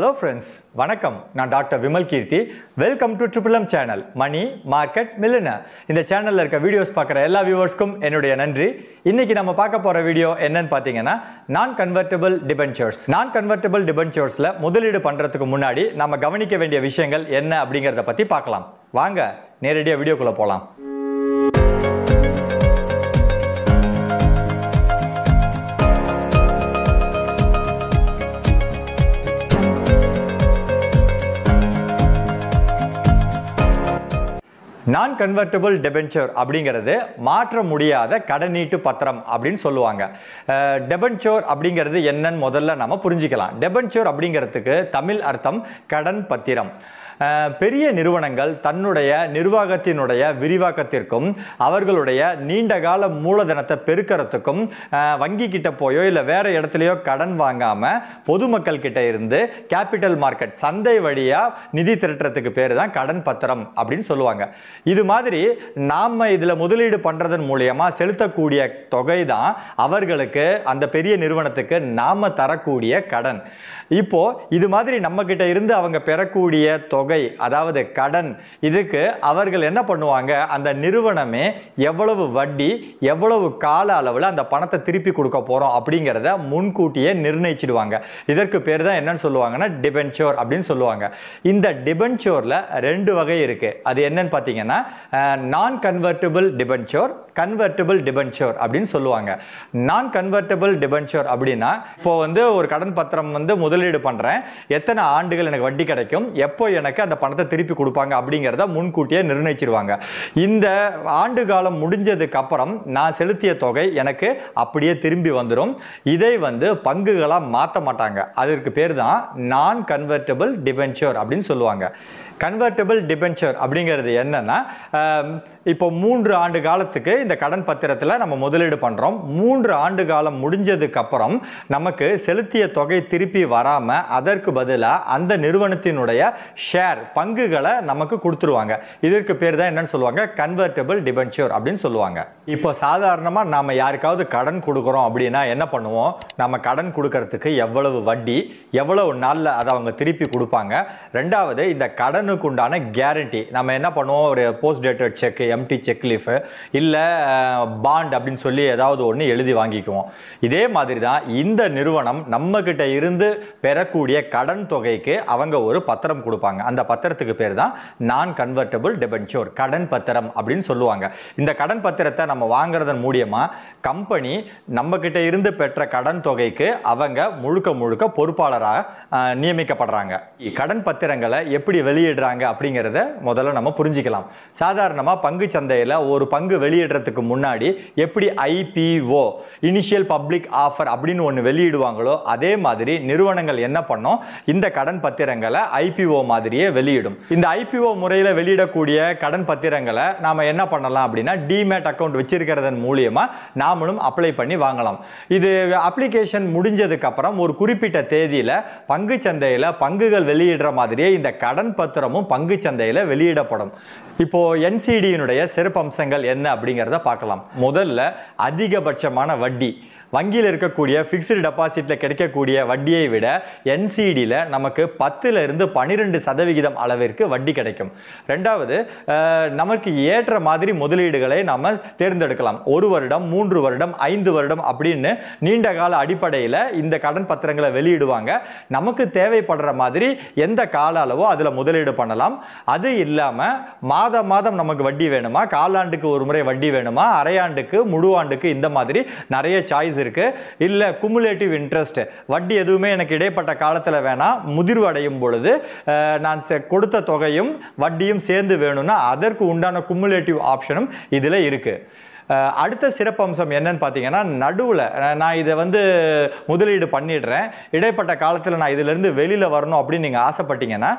hello friends வணக்கம் நான் doctor Vimal Keerthi welcome to ட்ரிபிளம் சேனல் மணி மார்க்கெட் மில்லுன இந்த சேனலில் இருக்க வீடியோஸ் பார்க்குற எல்லா வியூவர்ஸ்க்கும் என்னுடைய நன்றி இன்றைக்கி நம்ம பார்க்க போகிற வீடியோ என்னன்னு பார்த்தீங்கன்னா non convertible debentures non convertible டிபென்ச்சர்ஸில் முதலீடு பண்ணுறதுக்கு முன்னாடி நம்ம கவனிக்க வேண்டிய விஷயங்கள் என்ன அப்படிங்கிறத பற்றி பார்க்கலாம் வாங்க நேரடியாக வீடியோக்குள்ளே போகலாம் நான் கன்வெர்டபுள் டெபென்ச்சர் அப்படிங்கிறது மாற்ற முடியாத கடனீட்டு பத்திரம் அப்படின்னு சொல்லுவாங்க டெபென்ச்சோர் அப்படிங்கிறது என்னன்னு முதல்ல நம்ம புரிஞ்சுக்கலாம் டெபென்ச்சோர் அப்படிங்கிறதுக்கு தமிழ் அர்த்தம் கடன் பத்திரம் பெரிய நிறுவனங்கள் தன்னுடைய நிர்வாகத்தினுடைய விரிவாக்கத்திற்கும் அவர்களுடைய நீண்டகால மூலதனத்தை பெருக்கிறதுக்கும் வங்கி கிட்ட போயோ இல்லை வேற இடத்துலையோ கடன் வாங்காம பொதுமக்கள் கிட்ட இருந்து கேபிட்டல் மார்க்கெட் சந்தை வழியா நிதி திரட்டுறதுக்கு பேர் தான் கடன் பத்திரம் அப்படின்னு சொல்லுவாங்க இது மாதிரி நாம் இதில் முதலீடு பண்ணுறதன் மூலியமா செலுத்தக்கூடிய தொகை தான் அவர்களுக்கு அந்த பெரிய நிறுவனத்துக்கு நாம் தரக்கூடிய கடன் இப்போ இது மாதிரி நம்ம கிட்ட இருந்து அவங்க பெறக்கூடிய தொகை தொகை அதாவது கடன் இதுக்கு அவர்கள் என்ன பண்ணுவாங்க அந்த நிறுவனமே எவ்வளவு வட்டி எவ்வளவு கால அளவில் அந்த பணத்தை திருப்பி கொடுக்க போகிறோம் அப்படிங்கிறத முன்கூட்டியே நிர்ணயிச்சிடுவாங்க இதற்கு பேர் தான் என்னன்னு சொல்லுவாங்கன்னா டிபென்ச்சோர் அப்படின்னு சொல்லுவாங்க இந்த டிபென்ச்சோரில் ரெண்டு வகை இருக்குது அது என்னன்னு பார்த்தீங்கன்னா நான் கன்வெர்ட்டபிள் டிபென்ச்சோர் கன்வெர்டபுள் டிபென்ச்சர் அப்படின்னு சொல்லுவாங்க நான் கன்வெர்ட்டபிள் டிபென்ச்சர் அப்படின்னா இப்போ வந்து ஒரு கடன் பத்திரம் வந்து முதலீடு பண்ணுறேன் எத்தனை ஆண்டுகள் எனக்கு வட்டி கிடைக்கும் எப்போ எனக்கு அந்த பணத்தை திருப்பி கொடுப்பாங்க அப்படிங்கிறத முன்கூட்டியே நிர்ணயிச்சிருவாங்க இந்த ஆண்டு காலம் முடிஞ்சதுக்கு அப்புறம் நான் செலுத்திய தொகை எனக்கு அப்படியே திரும்பி வந்துடும் இதை வந்து பங்குகளாக மாற்ற மாட்டாங்க அதற்கு பேர் தான் நான் கன்வெர்ட்டபிள் டிபென்ச்சர் அப்படின்னு சொல்லுவாங்க கன்வெர்ட்டபிள் டிபென்ச்சர் அப்படிங்கிறது என்னென்னா இப்போ மூன்று ஆண்டு காலத்துக்கு இந்த கடன் பத்திரத்தில் நம்ம முதலீடு பண்ணுறோம் மூன்று ஆண்டு காலம் முடிஞ்சதுக்கு அப்புறம் நமக்கு செலுத்திய தொகை திருப்பி வராமல் அதற்கு பதிலாக அந்த நிறுவனத்தினுடைய ஷேர் பங்குகளை நமக்கு கொடுத்துருவாங்க இதற்கு பேர் தான் என்னன்னு சொல்லுவாங்க கன்வெர்ட்டபிள் டிபென்ச்சர் அப்படின்னு சொல்லுவாங்க இப்போ சாதாரணமாக நாம் யாருக்காவது கடன் கொடுக்குறோம் அப்படின்னா என்ன பண்ணுவோம் நம்ம கடன் கொடுக்கறதுக்கு எவ்வளவு வட்டி எவ்வளவு நாளில் அதை அவங்க திருப்பி கொடுப்பாங்க ரெண்டாவது இந்த கடன் கடனுக்கு உண்டான கேரண்டி நம்ம என்ன பண்ணுவோம் ஒரு post dated cheque empty cheque leaf இல்லை பாண்ட் அப்படின்னு சொல்லி ஏதாவது ஒன்று எழுதி வாங்கிக்குவோம் இதே மாதிரி தான் இந்த நிறுவனம் நம்ம கிட்ட இருந்து பெறக்கூடிய கடன் தொகைக்கு அவங்க ஒரு பத்திரம் கொடுப்பாங்க அந்த பத்திரத்துக்கு பேர் தான் நான் கன்வெர்டபுள் டெபென்ச்சோர் கடன் பத்திரம் அப்படின்னு சொல்லுவாங்க இந்த கடன் பத்திரத்தை நம்ம வாங்குறதன் மூலியமா கம்பெனி நம்ம கிட்ட இருந்து பெற்ற கடன் தொகைக்கு அவங்க முழுக்க முழுக்க பொறுப்பாளராக நியமிக்கப்படுறாங்க கடன் பத்திரங்களை எப்படி வெளியிட வெளியிடுறாங்க அப்படிங்கிறத முதல்ல நம்ம புரிஞ்சிக்கலாம் சாதாரணமாக பங்கு சந்தையில் ஒரு பங்கு வெளியிடுறதுக்கு முன்னாடி எப்படி ஐபிஓ இனிஷியல் பப்ளிக் ஆஃபர் அப்படின்னு ஒன்று வெளியிடுவாங்களோ அதே மாதிரி நிறுவனங்கள் என்ன பண்ணும் இந்த கடன் பத்திரங்களை ஐபிஓ மாதிரியே வெளியிடும் இந்த ஐபிஓ முறையில் வெளியிடக்கூடிய கடன் பத்திரங்களை நாம் என்ன பண்ணலாம் அப்படின்னா டிமேட் அக்கௌண்ட் வச்சிருக்கிறதன் மூலியமா நாமளும் அப்ளை பண்ணி வாங்கலாம் இது அப்ளிகேஷன் முடிஞ்சதுக்கப்புறம் ஒரு குறிப்பிட்ட தேதியில் பங்கு சந்தையில் பங்குகள் வெளியிடுற மாதிரியே இந்த கடன் பத்திரம் விளம்பரமும் பங்கு சந்தையில் வெளியிடப்படும் இப்போ என்சிடியினுடைய சிறப்பு அம்சங்கள் என்ன அப்படிங்கிறத பார்க்கலாம் முதல்ல அதிகபட்சமான வட்டி வங்கியில் இருக்கக்கூடிய ஃபிக்ஸ்டு டெபாசிட்டில் கிடைக்கக்கூடிய வட்டியை விட என்சிடியில் நமக்கு பத்துலேருந்து பன்னிரெண்டு சதவிகிதம் அளவிற்கு வட்டி கிடைக்கும் ரெண்டாவது நமக்கு ஏற்ற மாதிரி முதலீடுகளை நம்ம தேர்ந்தெடுக்கலாம் ஒரு வருடம் மூன்று வருடம் ஐந்து வருடம் அப்படின்னு நீண்ட கால அடிப்படையில் இந்த கடன் பத்திரங்களை வெளியிடுவாங்க நமக்கு தேவைப்படுற மாதிரி எந்த கால அளவோ அதில் முதலீடு பண்ணலாம் அது இல்லாமல் மாதம் மாதம் நமக்கு வட்டி வேணுமா காலாண்டுக்கு ஒரு முறை வட்டி வேணுமா அரையாண்டுக்கு முழு ஆண்டுக்கு இந்த மாதிரி நிறைய சாய்ஸ் இருக்கு இல்ல இல்லை குமுலேட்டிவ் இன்ட்ரெஸ்ட் வட்டி எதுவுமே எனக்கு இடைப்பட்ட காலத்தில் வேணாம் முதிர்வு அடையும் பொழுது நான் கொடுத்த தொகையும் வட்டியும் சேர்ந்து வேணும்னா அதற்கு உண்டான குமுலேட்டிவ் ஆப்ஷனும் இதில் இருக்கு அடுத்த சிறப்பம்சம் என்னன்னு பார்த்தீங்கன்னா நடுவில் நான் இதை வந்து முதலீடு பண்ணிடுறேன் இடைப்பட்ட காலத்தில் நான் இதிலேருந்து வெளியில் வரணும் அப்படின்னு நீங்கள் ஆசைப்பட்டீங்கன்னா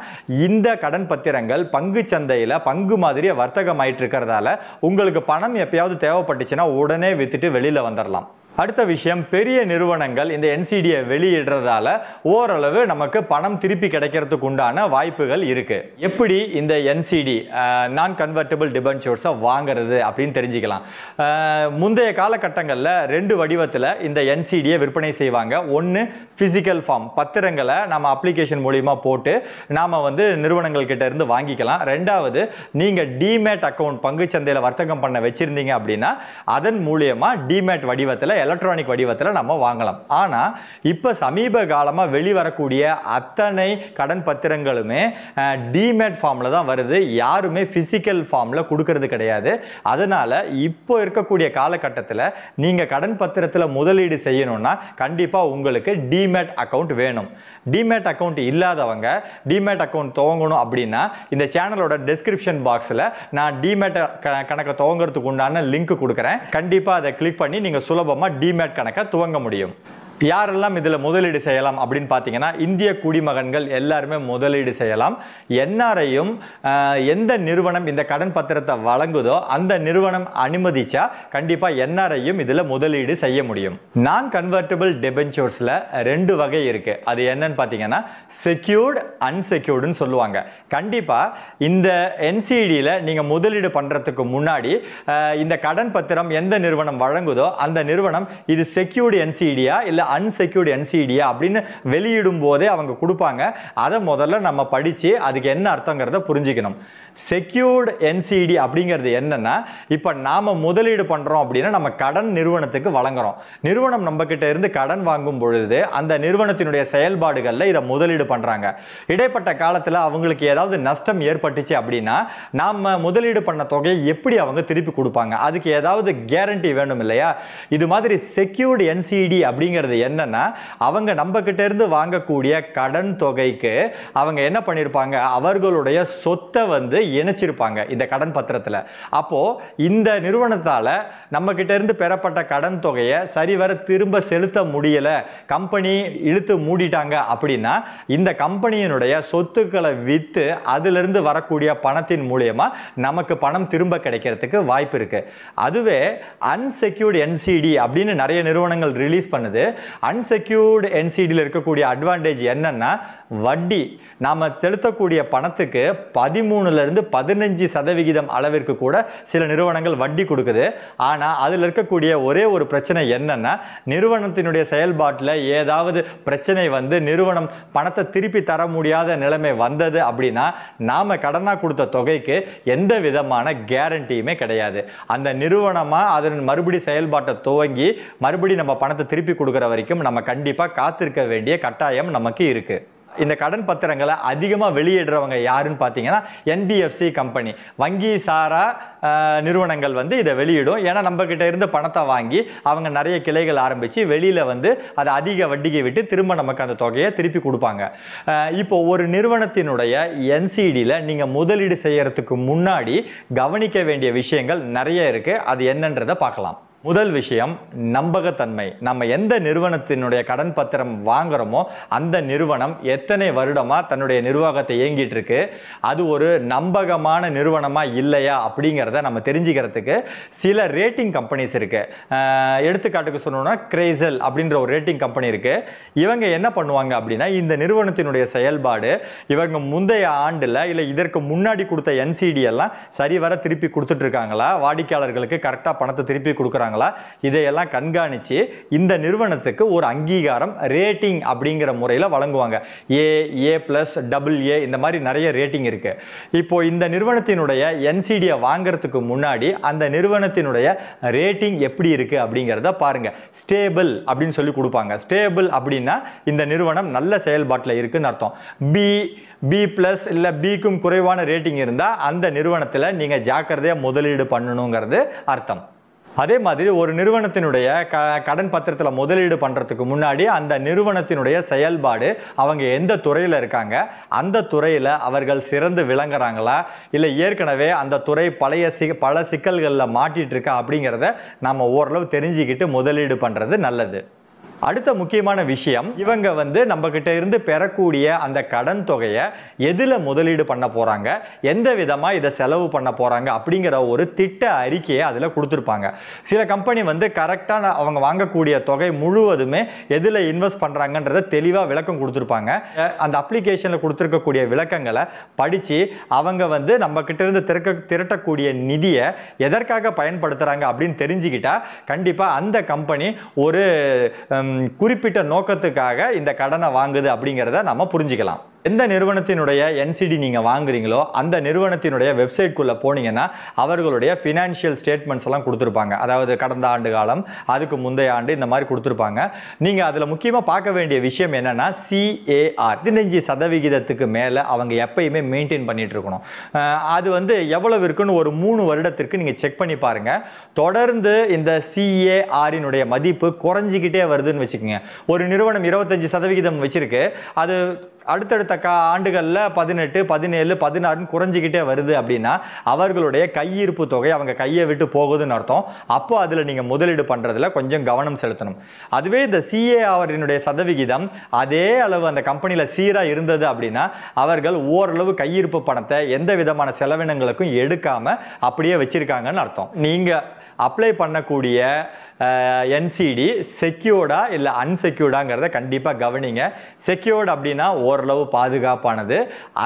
இந்த கடன் பத்திரங்கள் பங்கு சந்தையில் பங்கு மாதிரியே வர்த்தகம் ஆயிட்டு இருக்கிறதால உங்களுக்கு பணம் எப்பயாவது தேவைப்பட்டுச்சுன்னா உடனே விற்றுட்டு வெளியில் வந்துடலாம் அடுத்த விஷயம் பெரிய நிறுவனங்கள் இந்த என்சிடியை வெளியிடுறதால ஓரளவு நமக்கு பணம் திருப்பி கிடைக்கிறதுக்கு உண்டான வாய்ப்புகள் இருக்குது எப்படி இந்த என்சிடி நான் கன்வெர்டபிள் டிபென்ச்சர்ஸை வாங்குறது அப்படின்னு தெரிஞ்சுக்கலாம் முந்தைய காலகட்டங்களில் ரெண்டு வடிவத்தில் இந்த என்சிடியை விற்பனை செய்வாங்க ஒன்று ஃபிசிக்கல் ஃபார்ம் பத்திரங்களை நம்ம அப்ளிகேஷன் மூலியமா போட்டு நாம் வந்து நிறுவனங்கள் கிட்ட இருந்து வாங்கிக்கலாம் ரெண்டாவது நீங்கள் டிமேட் அக்கௌண்ட் பங்கு சந்தையில் வர்த்தகம் பண்ண வச்சுருந்தீங்க அப்படின்னா அதன் மூலியமா டிமேட் வடிவத்தில் எலக்ட்ரானிக் வடிவத்தில் நம்ம வாங்கலாம் ஆனால் இப்போ சமீப காலமாக வெளிவரக்கூடிய அத்தனை கடன் பத்திரங்களுமே டிமேட் ஃபார்மில் தான் வருது யாருமே ஃபிசிக்கல் ஃபார்மில் கொடுக்கறது கிடையாது அதனால் இப்போ இருக்கக்கூடிய காலகட்டத்தில் நீங்கள் கடன் பத்திரத்தில் முதலீடு செய்யணும்னா கண்டிப்பாக உங்களுக்கு டிமேட் அக்கௌண்ட் வேணும் டிமேட் அக்கௌண்ட் இல்லாதவங்க டிமேட் அக்கௌண்ட் துவங்கணும் அப்படின்னா இந்த சேனலோட டெஸ்கிரிப்ஷன் பாக்ஸில் நான் டிமேட் கணக்கை துவங்குறதுக்கு உண்டான லிங்க் கொடுக்குறேன் கண்டிப்பாக அதை கிளிக் பண்ணி நீங்கள் சுலபமாக டிமேட் கணக்கை துவங்க முடியும் யாரெல்லாம் இதில் முதலீடு செய்யலாம் அப்படின்னு பார்த்தீங்கன்னா இந்திய குடிமகன்கள் எல்லாருமே முதலீடு செய்யலாம் என்ஆர்ஐயும் எந்த நிறுவனம் இந்த கடன் பத்திரத்தை வழங்குதோ அந்த நிறுவனம் அனுமதிச்சா கண்டிப்பாக என்ஆர்ஐயும் இதில் முதலீடு செய்ய முடியும் நான் கன்வெர்டபிள் டெபென்ச்சர்ஸில் ரெண்டு வகை இருக்குது அது என்னன்னு பார்த்தீங்கன்னா செக்யூர்டு அன்செக்யூர்டுன்னு சொல்லுவாங்க கண்டிப்பாக இந்த என்சிடியில் நீங்கள் முதலீடு பண்ணுறதுக்கு முன்னாடி இந்த கடன் பத்திரம் எந்த நிறுவனம் வழங்குதோ அந்த நிறுவனம் இது செக்யூர்டு என்சிடியா இல்லை அன்செக்யூர்டு என்சிடியா அப்படின்னு வெளியிடும் போதே அவங்க கொடுப்பாங்க அதை முதல்ல நம்ம படித்து அதுக்கு என்ன அர்த்தங்கிறத புரிஞ்சுக்கணும் செக்யூர்டு என்சிடி அப்படிங்கிறது என்னென்னா இப்போ நாம் முதலீடு பண்ணுறோம் அப்படின்னா நம்ம கடன் நிறுவனத்துக்கு வழங்குறோம் நிறுவனம் நம்மக்கிட்ட இருந்து கடன் வாங்கும் பொழுது அந்த நிறுவனத்தினுடைய செயல்பாடுகளில் இதை முதலீடு பண்ணுறாங்க இடைப்பட்ட காலத்தில் அவங்களுக்கு ஏதாவது நஷ்டம் ஏற்பட்டுச்சு அப்படின்னா நாம் முதலீடு பண்ண தொகையை எப்படி அவங்க திருப்பி கொடுப்பாங்க அதுக்கு ஏதாவது கேரண்டி வேணும் இல்லையா இது மாதிரி செக்யூர்டு என்சிடி அப்படிங்கிறது என்னென்னா அவங்க நம்மக்கிட்ட இருந்து வாங்கக்கூடிய கடன் தொகைக்கு அவங்க என்ன பண்ணியிருப்பாங்க அவர்களுடைய சொத்தை வந்து என்பதை இணைச்சிருப்பாங்க இந்த கடன் பத்திரத்தில் அப்போது இந்த நிறுவனத்தால் கிட்ட இருந்து பெறப்பட்ட கடன் தொகையை சரிவர திரும்ப செலுத்த முடியலை கம்பெனி இழுத்து மூடிட்டாங்க அப்படின்னா இந்த கம்பெனியினுடைய சொத்துக்களை விற்று அதிலிருந்து வரக்கூடிய பணத்தின் மூலியமாக நமக்கு பணம் திரும்ப கிடைக்கிறதுக்கு வாய்ப்பு இருக்குது அதுவே அன்செக்யூர்டு என்சிடி அப்படின்னு நிறைய நிறுவனங்கள் ரிலீஸ் பண்ணுது அன்செக்யூர்டு என்சிடியில் இருக்கக்கூடிய அட்வான்டேஜ் என்னென்னா வட்டி நாம் செலுத்தக்கூடிய பணத்துக்கு பதிமூணுலேருந்து பதினஞ்சு சதவிகிதம் அளவிற்கு கூட சில நிறுவனங்கள் வட்டி கொடுக்குது ஆனால் அதில் இருக்கக்கூடிய ஒரே ஒரு பிரச்சனை என்னென்னா நிறுவனத்தினுடைய செயல்பாட்டில் ஏதாவது பிரச்சனை வந்து நிறுவனம் பணத்தை திருப்பி தர முடியாத நிலைமை வந்தது அப்படின்னா நாம் கடனாக கொடுத்த தொகைக்கு எந்த விதமான கேரண்டியுமே கிடையாது அந்த நிறுவனமாக அதன் மறுபடி செயல்பாட்டை துவங்கி மறுபடி நம்ம பணத்தை திருப்பி கொடுக்குற வரைக்கும் நம்ம கண்டிப்பாக காத்திருக்க வேண்டிய கட்டாயம் நமக்கு இருக்குது இந்த கடன் பத்திரங்களை அதிகமாக வெளியிடுறவங்க யாருன்னு பார்த்தீங்கன்னா என்பிஎஃப்சி கம்பெனி வங்கி சாரா நிறுவனங்கள் வந்து இதை வெளியிடும் ஏன்னா கிட்ட இருந்து பணத்தை வாங்கி அவங்க நிறைய கிளைகள் ஆரம்பித்து வெளியில் வந்து அதை அதிக வட்டிக்கு விட்டு திரும்ப நமக்கு அந்த தொகையை திருப்பி கொடுப்பாங்க இப்போ ஒரு நிறுவனத்தினுடைய என்சிடியில் நீங்கள் முதலீடு செய்கிறதுக்கு முன்னாடி கவனிக்க வேண்டிய விஷயங்கள் நிறைய இருக்குது அது என்னன்றதை பார்க்கலாம் முதல் விஷயம் நம்பகத்தன்மை நம்ம எந்த நிறுவனத்தினுடைய கடன் பத்திரம் வாங்குறோமோ அந்த நிறுவனம் எத்தனை வருடமாக தன்னுடைய நிர்வாகத்தை இயங்கிட்டு இருக்கு அது ஒரு நம்பகமான நிறுவனமாக இல்லையா அப்படிங்கிறத நம்ம தெரிஞ்சுக்கிறதுக்கு சில ரேட்டிங் கம்பெனிஸ் இருக்கு எடுத்துக்காட்டுக்கு சொன்னோம்னா கிரேசல் அப்படின்ற ஒரு ரேட்டிங் கம்பெனி இருக்கு இவங்க என்ன பண்ணுவாங்க அப்படின்னா இந்த நிறுவனத்தினுடைய செயல்பாடு இவங்க முந்தைய ஆண்டில் இல்லை இதற்கு முன்னாடி கொடுத்த என்சிடி எல்லாம் சரிவர திருப்பி கொடுத்துட்டு இருக்காங்களா வாடிக்கையாளர்களுக்கு கரெக்டாக பணத்தை திருப்பி கொடுக்குறாங்க பண்ணுறாங்களா இதையெல்லாம் கண்காணித்து இந்த நிறுவனத்துக்கு ஒரு அங்கீகாரம் ரேட்டிங் அப்படிங்கிற முறையில் வழங்குவாங்க ஏ ஏ ப்ளஸ் டபுள் ஏ இந்த மாதிரி நிறைய ரேட்டிங் இருக்குது இப்போது இந்த நிறுவனத்தினுடைய என்சிடியை வாங்கிறதுக்கு முன்னாடி அந்த நிறுவனத்தினுடைய ரேட்டிங் எப்படி இருக்குது அப்படிங்கிறத பாருங்கள் ஸ்டேபிள் அப்படின்னு சொல்லி கொடுப்பாங்க ஸ்டேபிள் அப்படின்னா இந்த நிறுவனம் நல்ல செயல்பாட்டில் இருக்குன்னு அர்த்தம் பி பி ப்ளஸ் இல்லை பிக்கும் குறைவான ரேட்டிங் இருந்தால் அந்த நிறுவனத்தில் நீங்கள் ஜாக்கிரதையாக முதலீடு பண்ணணுங்கிறது அர்த்தம் அதே மாதிரி ஒரு நிறுவனத்தினுடைய க கடன் பத்திரத்தில் முதலீடு பண்ணுறதுக்கு முன்னாடி அந்த நிறுவனத்தினுடைய செயல்பாடு அவங்க எந்த துறையில் இருக்காங்க அந்த துறையில் அவர்கள் சிறந்து விளங்குறாங்களா இல்லை ஏற்கனவே அந்த துறை பழைய சி பல சிக்கல்களில் மாட்டிகிட்டு இருக்கா அப்படிங்கிறத நம்ம ஓரளவு தெரிஞ்சுக்கிட்டு முதலீடு பண்ணுறது நல்லது அடுத்த முக்கியமான விஷயம் இவங்க வந்து நம்மக்கிட்ட இருந்து பெறக்கூடிய அந்த கடன் தொகையை எதில் முதலீடு பண்ண போகிறாங்க எந்த விதமாக இதை செலவு பண்ண போகிறாங்க அப்படிங்கிற ஒரு திட்ட அறிக்கையை அதில் கொடுத்துருப்பாங்க சில கம்பெனி வந்து கரெக்டாக அவங்க வாங்கக்கூடிய தொகை முழுவதுமே எதில் இன்வெஸ்ட் பண்ணுறாங்கன்றத தெளிவாக விளக்கம் கொடுத்துருப்பாங்க அந்த அப்ளிகேஷனில் கொடுத்துருக்கக்கூடிய விளக்கங்களை படித்து அவங்க வந்து கிட்ட இருந்து திறக்க திரட்டக்கூடிய நிதியை எதற்காக பயன்படுத்துகிறாங்க அப்படின்னு தெரிஞ்சுக்கிட்டால் கண்டிப்பாக அந்த கம்பெனி ஒரு குறிப்பிட்ட நோக்கத்துக்காக இந்த கடனை வாங்குது அப்படிங்கிறத நம்ம புரிஞ்சுக்கலாம் எந்த நிறுவனத்தினுடைய என்சிடி நீங்கள் வாங்குறீங்களோ அந்த நிறுவனத்தினுடைய வெப்சைட்குள்ளே போனீங்கன்னா அவர்களுடைய ஃபினான்ஷியல் ஸ்டேட்மெண்ட்ஸ் எல்லாம் கொடுத்துருப்பாங்க அதாவது கடந்த ஆண்டு காலம் அதுக்கு முந்தைய ஆண்டு இந்த மாதிரி கொடுத்துருப்பாங்க நீங்கள் அதில் முக்கியமாக பார்க்க வேண்டிய விஷயம் என்னென்னா சிஏஆர் பதினஞ்சு சதவிகிதத்துக்கு மேலே அவங்க எப்பயுமே மெயின்டைன் பண்ணிகிட்டு இருக்கணும் அது வந்து எவ்வளவு இருக்குன்னு ஒரு மூணு வருடத்திற்கு நீங்கள் செக் பண்ணி பாருங்கள் தொடர்ந்து இந்த சிஏஆரினுடைய மதிப்பு குறைஞ்சிக்கிட்டே வருதுன்னு வச்சுக்கோங்க ஒரு நிறுவனம் இருபத்தஞ்சி சதவிகிதம் வச்சுருக்கு அது அடுத்தடுத்த கா ஆண்டுகளில் பதினெட்டு பதினேழு பதினாறுன்னு குறைஞ்சிக்கிட்டே வருது அப்படின்னா அவர்களுடைய கையிருப்பு தொகை அவங்க கையை விட்டு போகுதுன்னு அர்த்தம் அப்போ அதில் நீங்கள் முதலீடு பண்ணுறதுல கொஞ்சம் கவனம் செலுத்தணும் அதுவே இந்த சிஏ அவரினுடைய சதவிகிதம் அதே அளவு அந்த கம்பெனியில் சீராக இருந்தது அப்படின்னா அவர்கள் ஓரளவு கையிருப்பு பணத்தை எந்த விதமான செலவினங்களுக்கும் எடுக்காமல் அப்படியே வச்சுருக்காங்கன்னு அர்த்தம் நீங்கள் அப்ளை பண்ணக்கூடிய என்சிடி செக்யூர்டா இல்லை அன்செக்யூர்டாங்கிறத கண்டிப்பாக கவனிங்க செக்யூர்டு அப்படின்னா ஓரளவு பாதுகாப்பானது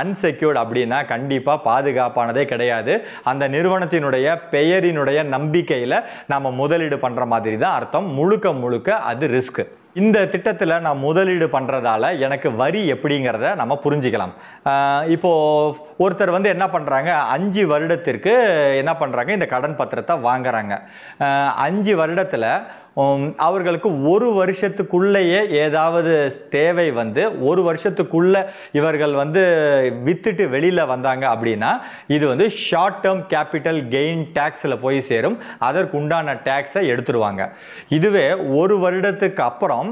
அன்செக்யூர்டு அப்படின்னா கண்டிப்பாக பாதுகாப்பானதே கிடையாது அந்த நிறுவனத்தினுடைய பெயரினுடைய நம்பிக்கையில் நாம் முதலீடு பண்ணுற மாதிரி தான் அர்த்தம் முழுக்க முழுக்க அது ரிஸ்க்கு இந்த திட்டத்தில் நான் முதலீடு பண்ணுறதால எனக்கு வரி எப்படிங்கிறத நம்ம புரிஞ்சிக்கலாம் இப்போது ஒருத்தர் வந்து என்ன பண்ணுறாங்க அஞ்சு வருடத்திற்கு என்ன பண்ணுறாங்க இந்த கடன் பத்திரத்தை வாங்குறாங்க அஞ்சு வருடத்தில் அவர்களுக்கு ஒரு வருஷத்துக்குள்ளேயே ஏதாவது தேவை வந்து ஒரு வருஷத்துக்குள்ளே இவர்கள் வந்து விற்றுட்டு வெளியில் வந்தாங்க அப்படின்னா இது வந்து ஷார்ட் டேர்ம் கேபிட்டல் கெயின் டேக்ஸில் போய் சேரும் அதற்கு உண்டான டேக்ஸை எடுத்துருவாங்க இதுவே ஒரு வருடத்துக்கு அப்புறம்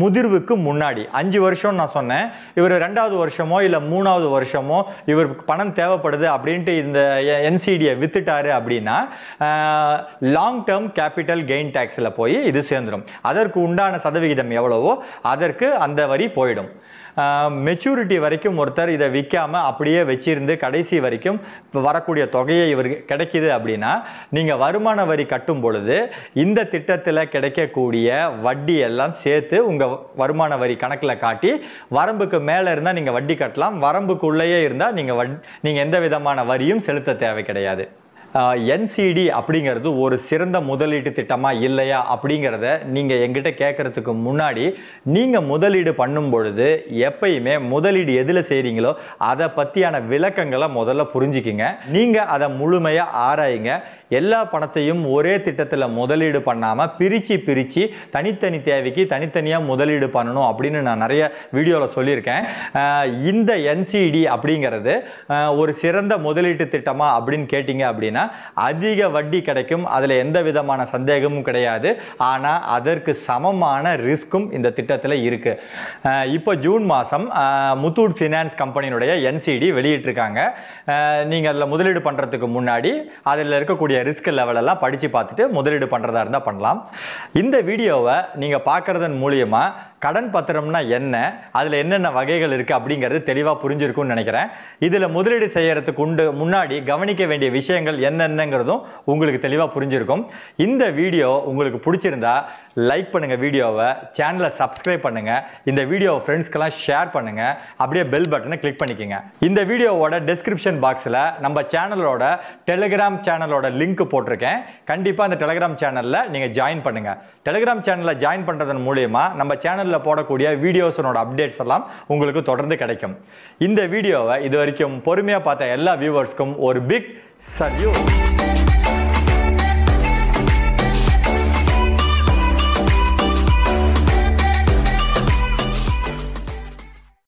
முதிர்வுக்கு முன்னாடி அஞ்சு வருஷம்னு நான் சொன்னேன் இவர் ரெண்டாவது வருஷமோ இல்லை மூணாவது வருஷமோ இவருக்கு பணம் தேவைப்படுது அப்படின்ட்டு இந்த என்சிடியை வித்துட்டாரு அப்படின்னா லாங் டேர்ம் கேபிட்டல் கெயின் டேக்ஸில் போய் இது சேர்ந்துடும் அதற்கு உண்டான சதவிகிதம் எவ்வளவோ அதற்கு அந்த வரி போயிடும் மெச்சூரிட்டி வரைக்கும் ஒருத்தர் இதை விற்காமல் அப்படியே வச்சிருந்து கடைசி வரைக்கும் வரக்கூடிய தொகையை இவர் கிடைக்கிது அப்படின்னா நீங்கள் வருமான வரி கட்டும் பொழுது இந்த திட்டத்தில் கிடைக்கக்கூடிய வட்டி எல்லாம் சேர்த்து உங்கள் வருமான வரி கணக்கில் காட்டி வரம்புக்கு மேலே இருந்தால் நீங்கள் வட்டி கட்டலாம் வரம்புக்குள்ளேயே இருந்தால் நீங்கள் வட் நீங்கள் எந்த விதமான வரியும் செலுத்த தேவை கிடையாது என்சிடி அப்படிங்கிறது ஒரு சிறந்த முதலீட்டு திட்டமாக இல்லையா அப்படிங்கிறத நீங்கள் எங்கிட்ட கேட்குறதுக்கு முன்னாடி நீங்கள் முதலீடு பண்ணும் பொழுது எப்பயுமே முதலீடு எதில் செய்கிறீங்களோ அதை பற்றியான விளக்கங்களை முதல்ல புரிஞ்சுக்கிங்க நீங்கள் அதை முழுமையாக ஆராயுங்க எல்லா பணத்தையும் ஒரே திட்டத்தில் முதலீடு பண்ணாமல் பிரித்து பிரித்து தனித்தனி தேவைக்கு தனித்தனியாக முதலீடு பண்ணணும் அப்படின்னு நான் நிறைய வீடியோவில் சொல்லியிருக்கேன் இந்த என்சிடி அப்படிங்கிறது ஒரு சிறந்த முதலீட்டு திட்டமாக அப்படின்னு கேட்டிங்க அப்படின்னா அதிக வட்டி கிடைக்கும் அதில் எந்த விதமான சந்தேகமும் கிடையாது ஆனால் அதற்கு சமமான ரிஸ்க்கும் இந்த திட்டத்தில் இருக்குது இப்போ ஜூன் மாதம் முத்தூட் ஃபினான்ஸ் கம்பெனியினுடைய என்சிடி வெளியிட்டிருக்காங்க நீங்கள் அதில் முதலீடு பண்ணுறதுக்கு முன்னாடி அதில் இருக்கக்கூடிய இருக்கக்கூடிய ரிஸ்க் லெவலெல்லாம் படித்து பார்த்துட்டு முதலீடு பண்ணுறதா இருந்தால் பண்ணலாம் இந்த வீடியோவை நீங்கள் பார்க்குறதன் மூலியமாக கடன் பத்திரம்னா என்ன அதில் என்னென்ன வகைகள் இருக்குது அப்படிங்கிறது தெளிவாக புரிஞ்சிருக்கும்னு நினைக்கிறேன் இதில் முதலீடு செய்கிறதுக்கு உண்டு முன்னாடி கவனிக்க வேண்டிய விஷயங்கள் என்னென்னங்கிறதும் உங்களுக்கு தெளிவாக புரிஞ்சிருக்கும் இந்த வீடியோ உங்களுக்கு பிடிச்சிருந்தா லைக் பண்ணுங்கள் வீடியோவை சேனலை சப்ஸ்கிரைப் பண்ணுங்கள் இந்த வீடியோவை ஃப்ரெண்ட்ஸ்க்கெல்லாம் ஷேர் பண்ணுங்கள் அப்படியே பெல் பட்டனை கிளிக் பண்ணிக்கோங்க இந்த வீடியோவோட டிஸ்கிரிப்ஷன் பாக்ஸில் நம்ம சேனலோட டெலிகிராம் சேனலோட லிங்க் போட்டிருக்கேன் கண்டிப்பாக அந்த டெலிகிராம் சேனலில் நீங்கள் ஜாயின் பண்ணுங்கள் டெலிகிராம் சேனலில் ஜாயின் பண்ணுறதன் மூலயமா நம்ம சேனலில் போடக்கூடிய வீடியோஸனோட அப்டேட்ஸ் எல்லாம் உங்களுக்கு தொடர்ந்து கிடைக்கும் இந்த வீடியோவை இது வரைக்கும் பொறுமையாக பார்த்த எல்லா வியூவர்ஸ்க்கும் ஒரு பிக் சல்யூட்